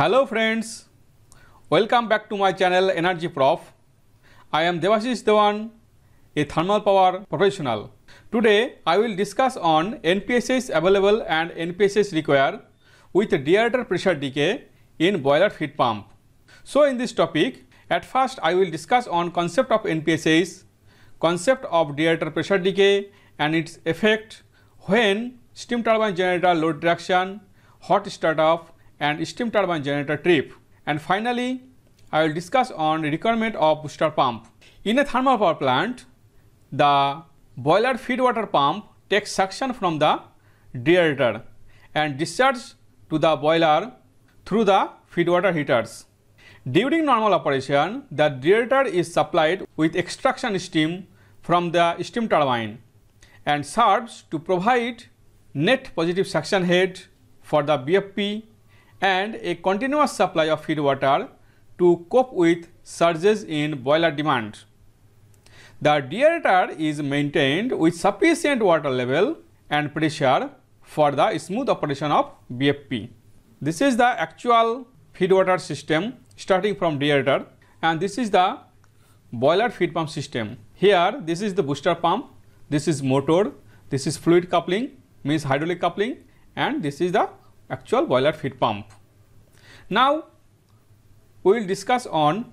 Hello friends, welcome back to my channel Energy Prof. I am Devashish Dewan, a thermal power professional. Today I will discuss on NPSS available and NPSS required with deaerator pressure decay in boiler feed pump. So in this topic, at first I will discuss on concept of NPSS, concept of deaerator pressure decay and its effect when steam turbine generator load reduction, hot startup, and steam turbine generator trip. And finally, I will discuss on requirement of booster pump. In a thermal power plant, the boiler feed water pump takes suction from the deaerator and discharge to the boiler through the feed water heaters. During normal operation, the deaerator is supplied with extraction steam from the steam turbine and serves to provide net positive suction head for the BFP and a continuous supply of feed water to cope with surges in boiler demand. The deaerator is maintained with sufficient water level and pressure for the smooth operation of BFP. This is the actual feed water system starting from deaerator and this is the boiler feed pump system. Here this is the booster pump, this is motor, this is fluid coupling means hydraulic coupling and this is the actual boiler feed pump. Now we will discuss on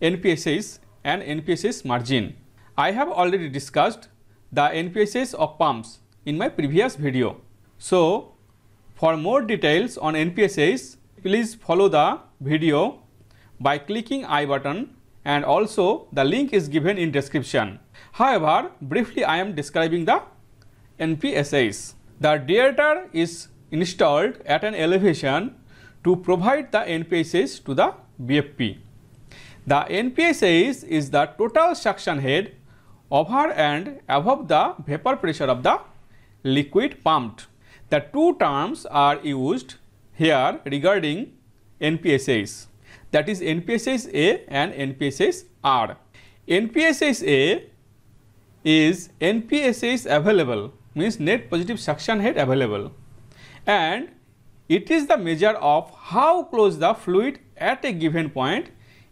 NPSS and NPSS margin. I have already discussed the NPSS of pumps in my previous video. So for more details on NPSS, please follow the video by clicking I button and also the link is given in description. However, briefly I am describing the NPSS. The derailleur is installed at an elevation to provide the NPSS to the BFP. The NPSS is the total suction head over and above the vapor pressure of the liquid pumped. The two terms are used here regarding NPSS that is NPSS A and NPSS R. NPSS A is NPSS available means net positive suction head available and it is the measure of how close the fluid at a given point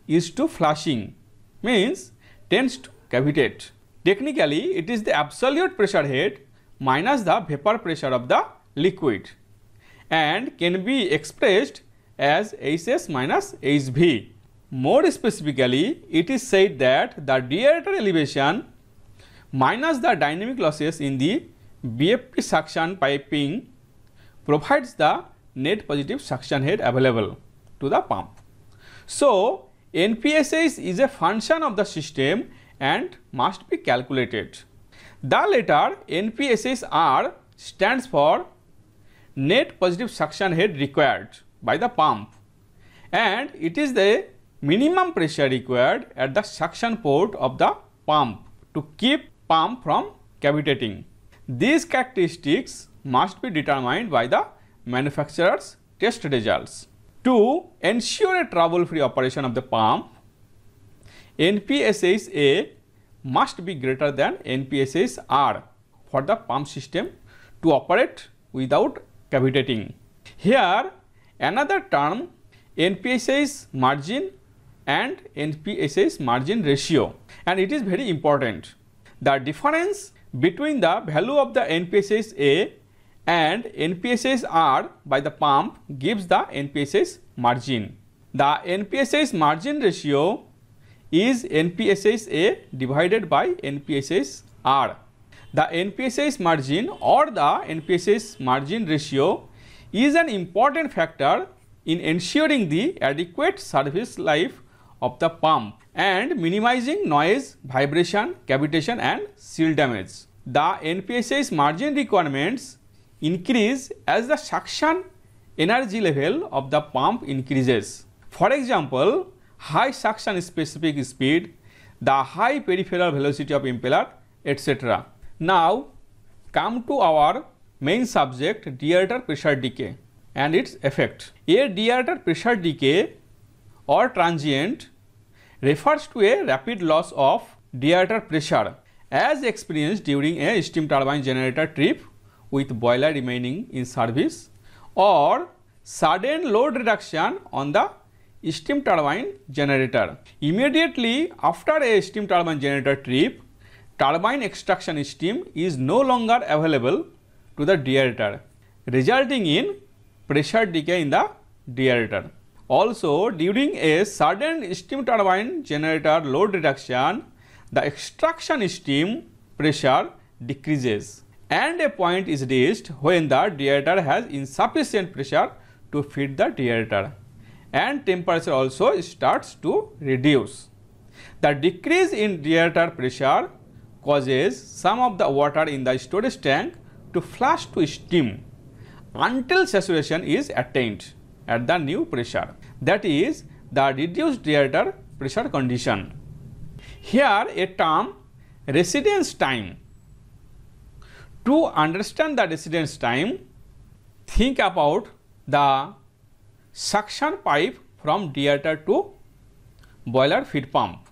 is to flushing means tends to cavitate. Technically, it is the absolute pressure head minus the vapor pressure of the liquid and can be expressed as Hs minus Hv. More specifically, it is said that the deaerator elevation minus the dynamic losses in the BFP suction piping provides the net positive suction head available to the pump. So, NPSH is a function of the system and must be calculated. The letter NPSSR stands for net positive suction head required by the pump and it is the minimum pressure required at the suction port of the pump to keep pump from cavitating. These characteristics must be determined by the manufacturer's test results. To ensure a trouble-free operation of the pump, NPSHA must be greater than NPSHR for the pump system to operate without cavitating. Here another term NPSH margin and NPSH margin ratio and it is very important. The difference between the value of the NPSA and NPSS R by the pump gives the NPSS margin. The NPSS margin ratio is NPSS A divided by NPSS R. The NPSS margin or the NPSS margin ratio is an important factor in ensuring the adequate service life of the pump and minimizing noise, vibration, cavitation and seal damage. The NPSS margin requirements increase as the suction energy level of the pump increases. For example, high suction specific speed, the high peripheral velocity of impeller, etc. Now, come to our main subject deaerator pressure decay and its effect. A deaerator pressure decay or transient refers to a rapid loss of deaerator pressure as experienced during a steam turbine generator trip with boiler remaining in service or sudden load reduction on the steam turbine generator. Immediately after a steam turbine generator trip, turbine extraction steam is no longer available to the deaerator, resulting in pressure decay in the deaerator. Also, during a sudden steam turbine generator load reduction, the extraction steam pressure decreases. and a point is reached when the deaerator has insufficient pressure to feed the deaerator and temperature also starts to reduce. The decrease in deaerator pressure causes some of the water in the storage tank to flush to steam until saturation is attained at the new pressure that is the reduced deaerator pressure condition. Here a term residence time to understand the residence time, think about the suction pipe from deator to boiler feed pump.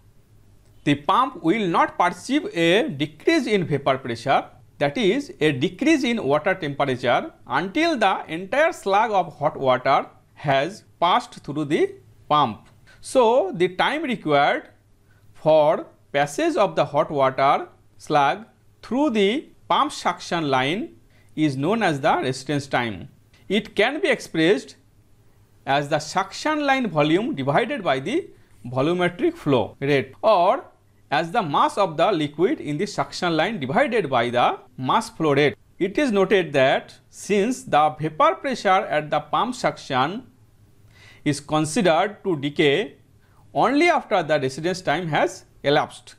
The pump will not perceive a decrease in vapor pressure that is a decrease in water temperature until the entire slug of hot water has passed through the pump. So, the time required for passage of the hot water slug through the pump suction line is known as the residence time. It can be expressed as the suction line volume divided by the volumetric flow rate or as the mass of the liquid in the suction line divided by the mass flow rate. It is noted that since the vapor pressure at the pump suction is considered to decay only after the residence time has elapsed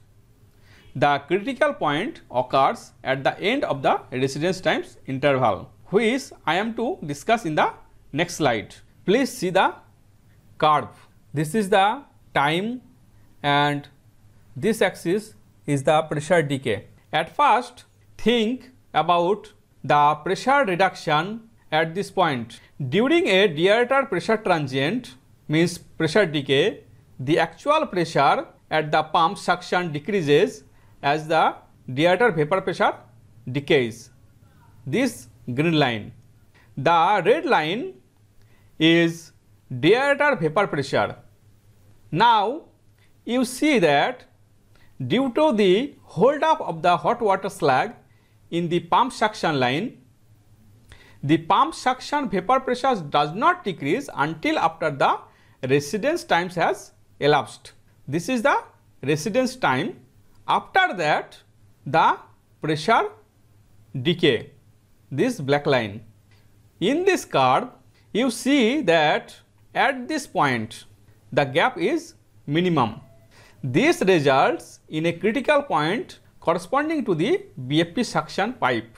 the critical point occurs at the end of the residence times interval, which I am to discuss in the next slide. Please see the curve. This is the time and this axis is the pressure decay. At first, think about the pressure reduction at this point. During a diator pressure transient, means pressure decay, the actual pressure at the pump suction decreases as the diator vapor pressure decays. This green line. The red line is diator vapor pressure. Now you see that due to the hold up of the hot water slag in the pump suction line, the pump suction vapor pressure does not decrease until after the residence times has elapsed. This is the residence time after that, the pressure decay, this black line. In this curve, you see that at this point, the gap is minimum. This results in a critical point corresponding to the BFP suction pipe,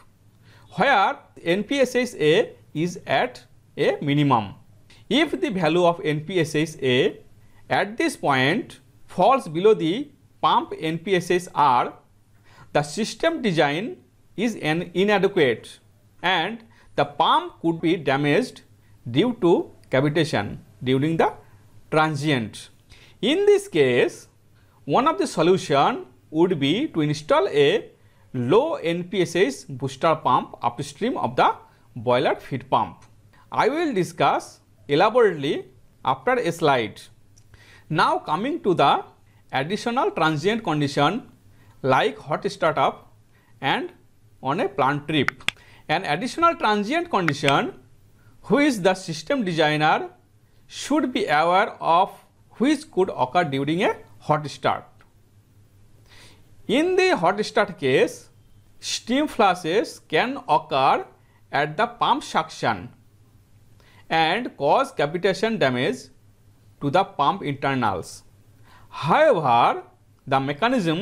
where NPSHA is at a minimum. If the value of NPSHA at this point falls below the pump NPSs are the system design is an inadequate and the pump could be damaged due to cavitation during the transient. In this case, one of the solution would be to install a low NPSS booster pump upstream of the boiler feed pump. I will discuss elaborately after a slide. Now coming to the additional transient condition like hot startup and on a plant trip. An additional transient condition which the system designer should be aware of which could occur during a hot start. In the hot start case, steam flashes can occur at the pump suction and cause cavitation damage to the pump internals. However, the mechanism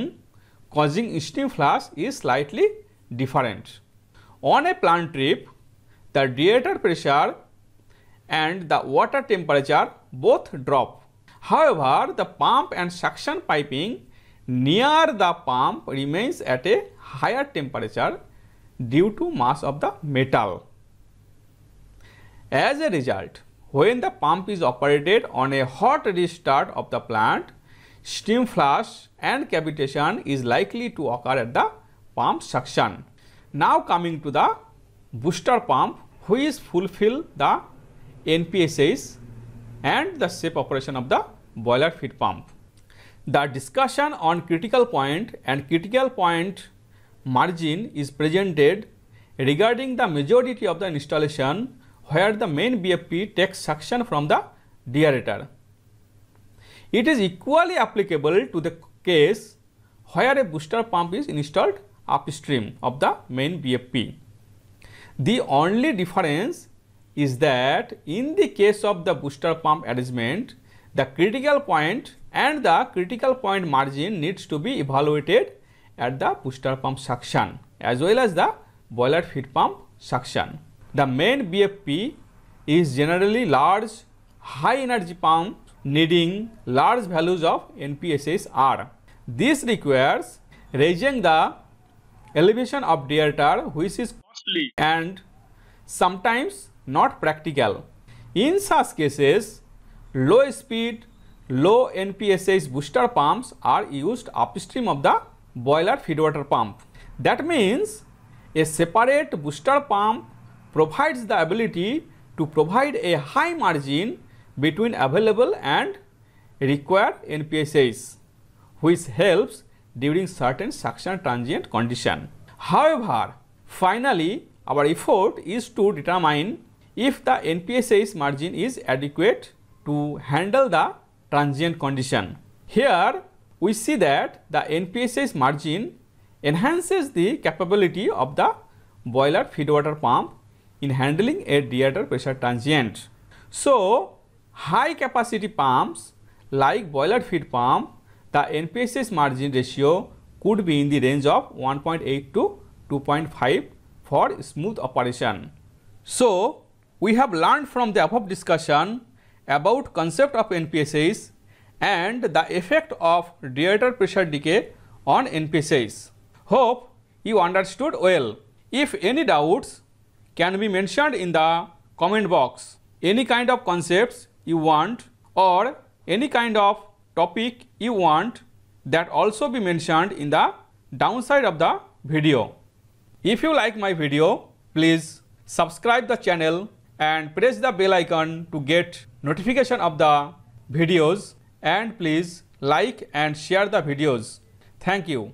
causing steam flash is slightly different. On a plant trip, the radiator pressure and the water temperature both drop. However, the pump and suction piping near the pump remains at a higher temperature due to mass of the metal. As a result, when the pump is operated on a hot restart of the plant, steam flush and cavitation is likely to occur at the pump suction. Now coming to the booster pump which fulfill the NPSAs and the safe operation of the boiler feed pump. The discussion on critical point and critical point margin is presented regarding the majority of the installation where the main BFP takes suction from the deaerator. It is equally applicable to the case where a booster pump is installed upstream of the main BFP. The only difference is that in the case of the booster pump arrangement, the critical point and the critical point margin needs to be evaluated at the booster pump suction as well as the boiler feed pump suction. The main BFP is generally large high energy pump needing large values of NPSS R. This requires raising the elevation of delta which is costly and sometimes not practical. In such cases, low speed, low NPSS booster pumps are used upstream of the boiler feedwater pump. That means a separate booster pump provides the ability to provide a high margin between available and required NPSAs which helps during certain suction transient condition. However, finally our effort is to determine if the NPSAs margin is adequate to handle the transient condition. Here we see that the NPSAs margin enhances the capability of the boiler feed water pump in handling a dewater pressure transient. So, high capacity pumps like boiler feed pump, the NPSS margin ratio could be in the range of 1.8 to 2.5 for smooth operation. So, we have learned from the above discussion about concept of NPSS and the effect of radiator pressure decay on NPSS. Hope you understood well. If any doubts can be mentioned in the comment box. Any kind of concepts you want or any kind of topic you want that also be mentioned in the downside of the video. If you like my video, please subscribe the channel and press the bell icon to get notification of the videos and please like and share the videos. Thank you.